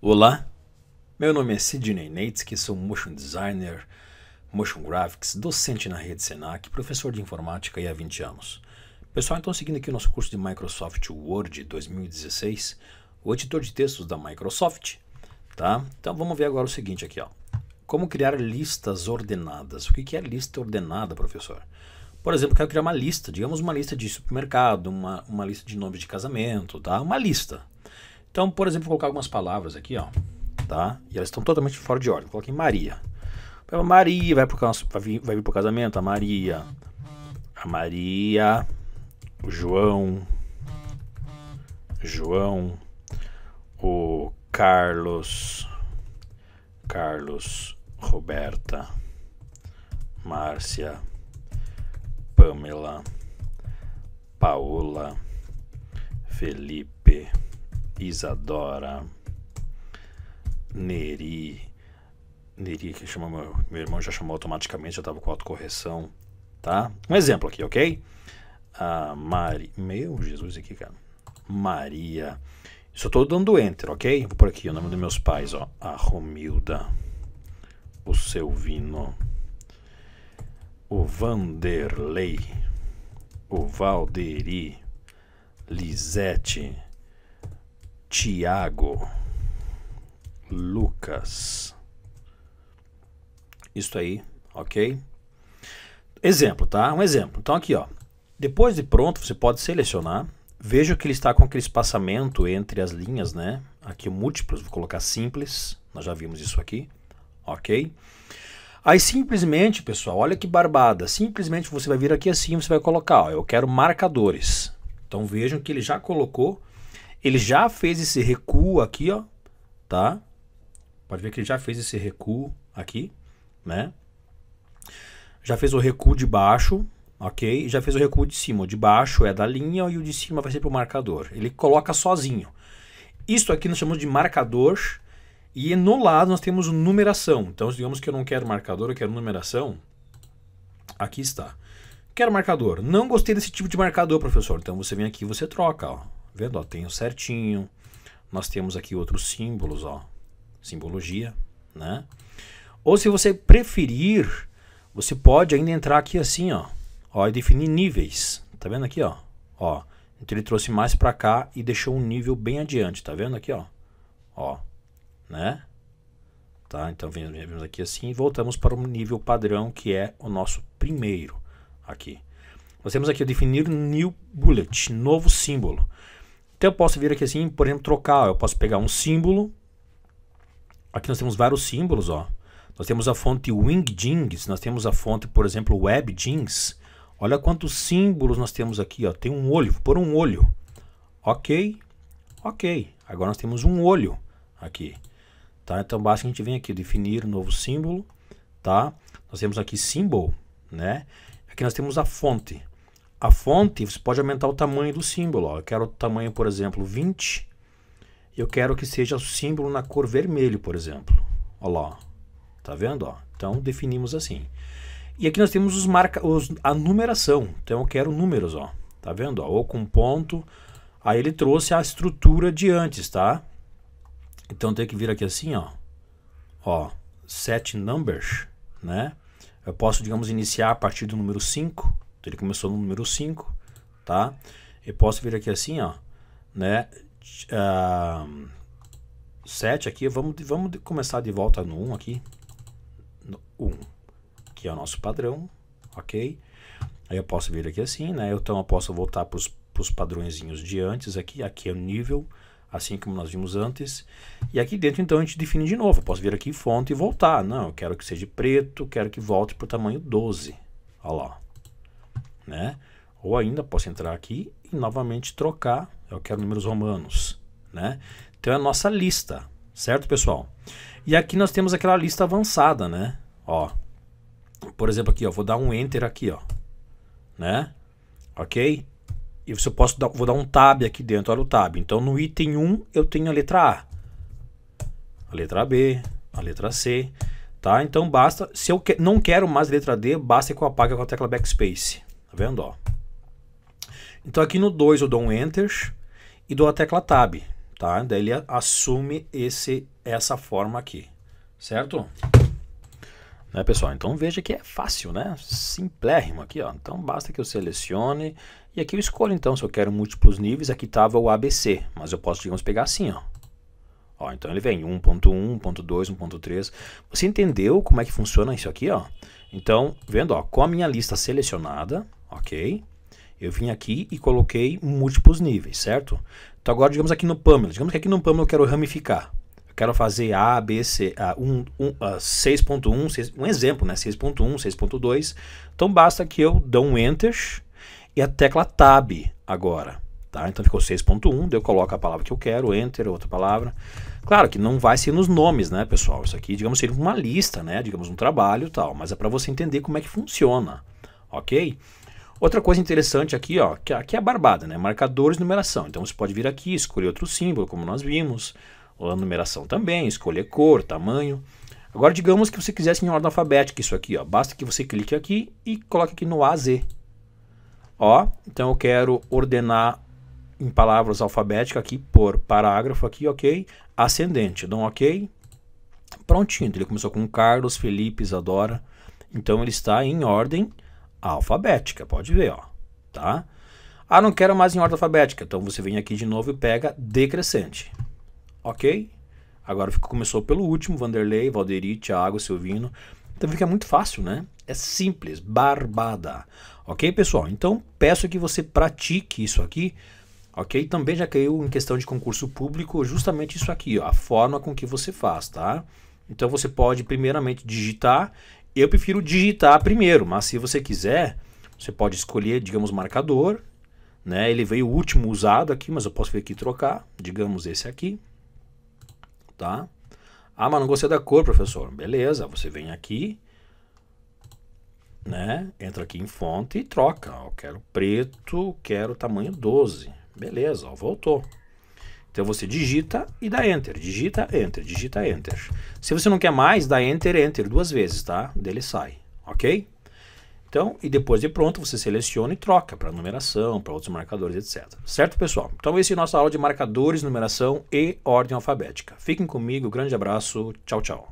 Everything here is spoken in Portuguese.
Olá, meu nome é Sidney Nates, que sou motion designer, motion graphics, docente na rede Senac, professor de informática há 20 anos. Pessoal, então seguindo aqui o nosso curso de Microsoft Word 2016, o editor de textos da Microsoft, tá? Então vamos ver agora o seguinte aqui, ó. Como criar listas ordenadas. O que é lista ordenada, professor? Por exemplo, quero criar uma lista, digamos uma lista de supermercado, uma, uma lista de nomes de casamento, tá? Uma lista. Então, por exemplo, vou colocar algumas palavras aqui, ó, tá? E elas estão totalmente fora de ordem. Coloquei Maria. Maria vai, pro, vai, vir, vai vir pro casamento, a Maria. A Maria, o João, João, o Carlos, Carlos, Roberta, Márcia, Pamela, Paola, Felipe. Isadora, Neri, Neri que chama meu, meu irmão já chamou automaticamente, já tava com autocorreção, tá? Um exemplo aqui, ok? A Mari, meu Jesus aqui, cara. Maria. Só eu tô dando enter, ok? Vou por aqui o nome dos meus pais, ó. A Romilda, o Selvino, o Vanderlei, o Valderi, Lisete, Tiago, Lucas. Isso aí, ok? Exemplo, tá? Um exemplo. Então aqui, ó. Depois de pronto, você pode selecionar. Veja que ele está com aquele espaçamento entre as linhas, né? Aqui múltiplos, vou colocar simples. Nós já vimos isso aqui, ok? Aí simplesmente, pessoal, olha que barbada. Simplesmente você vai vir aqui assim, você vai colocar, ó, eu quero marcadores. Então vejam que ele já colocou ele já fez esse recuo aqui, ó, tá? Pode ver que ele já fez esse recuo aqui, né? Já fez o recuo de baixo, ok? Já fez o recuo de cima. O de baixo é da linha e o de cima vai ser para o marcador. Ele coloca sozinho. Isso aqui nós chamamos de marcador. E no lado nós temos numeração. Então, digamos que eu não quero marcador, eu quero numeração. Aqui está. Quero marcador. Não gostei desse tipo de marcador, professor. Então, você vem aqui e você troca. Ó vendo? Ó, tem o certinho. Nós temos aqui outros símbolos, ó. Simbologia, né? Ou se você preferir, você pode ainda entrar aqui assim, ó. Ó, e definir níveis. Tá vendo aqui, ó? Ó. Então ele trouxe mais para cá e deixou um nível bem adiante, tá vendo aqui, ó? Ó, né? Tá? Então vemos aqui assim e voltamos para o nível padrão que é o nosso primeiro aqui. Nós temos aqui definir new bullet, novo símbolo. Então eu posso vir aqui assim, por exemplo, trocar. Eu posso pegar um símbolo. Aqui nós temos vários símbolos, ó. Nós temos a fonte WingJings, nós temos a fonte, por exemplo, WebJings. Olha quantos símbolos nós temos aqui, ó. Tem um olho, por um olho. OK. OK. Agora nós temos um olho aqui. Tá? Então basta que a gente vir aqui definir um novo símbolo, tá? Nós temos aqui symbol, né? Aqui nós temos a fonte a fonte, você pode aumentar o tamanho do símbolo. Eu quero o tamanho, por exemplo, 20. Eu quero que seja o símbolo na cor vermelho, por exemplo. Olha lá, tá vendo? Ó? Então definimos assim. E aqui nós temos os marca, os, a numeração. Então eu quero números, ó. Tá vendo? Ó? Ou com ponto. Aí ele trouxe a estrutura de antes, tá? Então tem que vir aqui assim, ó. Ó, set numbers, né? Eu posso, digamos, iniciar a partir do número 5 ele começou no número 5, tá? Eu posso vir aqui assim, ó, né? Uh, ah, 7 aqui, vamos, vamos começar de volta no 1 um aqui. No 1, um, que é o nosso padrão, ok? Aí eu posso vir aqui assim, né? Então eu posso voltar para os padrõezinhos de antes aqui. Aqui é o nível, assim como nós vimos antes. E aqui dentro, então, a gente define de novo. Eu posso vir aqui fonte e voltar. Não, eu quero que seja preto, quero que volte para o tamanho 12. Olha lá, né? Ou ainda posso entrar aqui e novamente trocar, eu quero números romanos, né? Então é a nossa lista, certo, pessoal? E aqui nós temos aquela lista avançada, né? Ó. Por exemplo, aqui, ó, vou dar um enter aqui, ó, né? OK? E eu posso dar, vou dar um tab aqui dentro, olha o tab. Então no item 1 eu tenho a letra A, a letra B, a letra C, tá? Então basta, se eu que, não quero mais letra D, basta que eu apague com a tecla backspace. Tá vendo? Ó. Então aqui no 2 eu dou um Enter e dou a tecla Tab. Tá? Daí ele assume esse, essa forma aqui. Certo? Né, pessoal? Então veja que é fácil, né? Simplérrimo aqui, ó. Então basta que eu selecione e aqui eu escolho então se eu quero múltiplos níveis. Aqui estava o ABC, mas eu posso, digamos, pegar assim, ó. Ó, então ele vem 1.1, 1.2, 1.3. Você entendeu como é que funciona isso aqui, ó? Então, vendo, ó, com a minha lista selecionada, ok? Eu vim aqui e coloquei múltiplos níveis, certo? Então agora, digamos aqui no Pamela, digamos que aqui no Pamela eu quero ramificar. Eu quero fazer A, B, C, a um, um, 6.1, ah, um exemplo, né? 6.1, 6.2. Então basta que eu dê um Enter e a tecla Tab agora. Tá? Então ficou 6.1, eu coloco a palavra que eu quero, enter, outra palavra. Claro que não vai ser nos nomes, né, pessoal? Isso aqui, digamos, seria uma lista, né? Digamos, um trabalho tal, mas é para você entender como é que funciona, ok? Outra coisa interessante aqui, ó, que aqui é a barbada, né? Marcadores numeração. Então você pode vir aqui, escolher outro símbolo, como nós vimos, ou a numeração também, escolher cor, tamanho. Agora, digamos que você quisesse em ordem alfabética isso aqui, ó. Basta que você clique aqui e coloque aqui no A, Z. Ó, então eu quero ordenar em palavras alfabéticas aqui por parágrafo aqui, ok? Ascendente, dão ok? Prontinho, ele começou com Carlos, Felipe, Isadora. Então ele está em ordem alfabética, pode ver, ó, tá? Ah, não quero mais em ordem alfabética. Então você vem aqui de novo e pega decrescente. OK? Agora começou pelo último, Vanderlei, Valderi, Thiago, Silvino. Então fica muito fácil, né? É simples, barbada. OK, pessoal? Então peço que você pratique isso aqui ok? Também já caiu em questão de concurso público justamente isso aqui, ó, a forma com que você faz, tá? Então você pode primeiramente digitar, eu prefiro digitar primeiro, mas se você quiser, você pode escolher, digamos, marcador, né? Ele veio o último usado aqui, mas eu posso vir aqui trocar, digamos esse aqui, tá? Ah, mas não gostei da cor, professor. Beleza, você vem aqui, né? Entra aqui em fonte e troca. Eu quero preto, quero tamanho 12. Beleza, ó, voltou. Então você digita e dá enter, digita, enter, digita, enter. Se você não quer mais, dá enter, enter duas vezes, tá? Dele sai, ok? Então, e depois de pronto, você seleciona e troca para numeração, para outros marcadores, etc. Certo, pessoal? Então, esse é a nossa aula de marcadores, numeração e ordem alfabética. Fiquem comigo, grande abraço, tchau, tchau.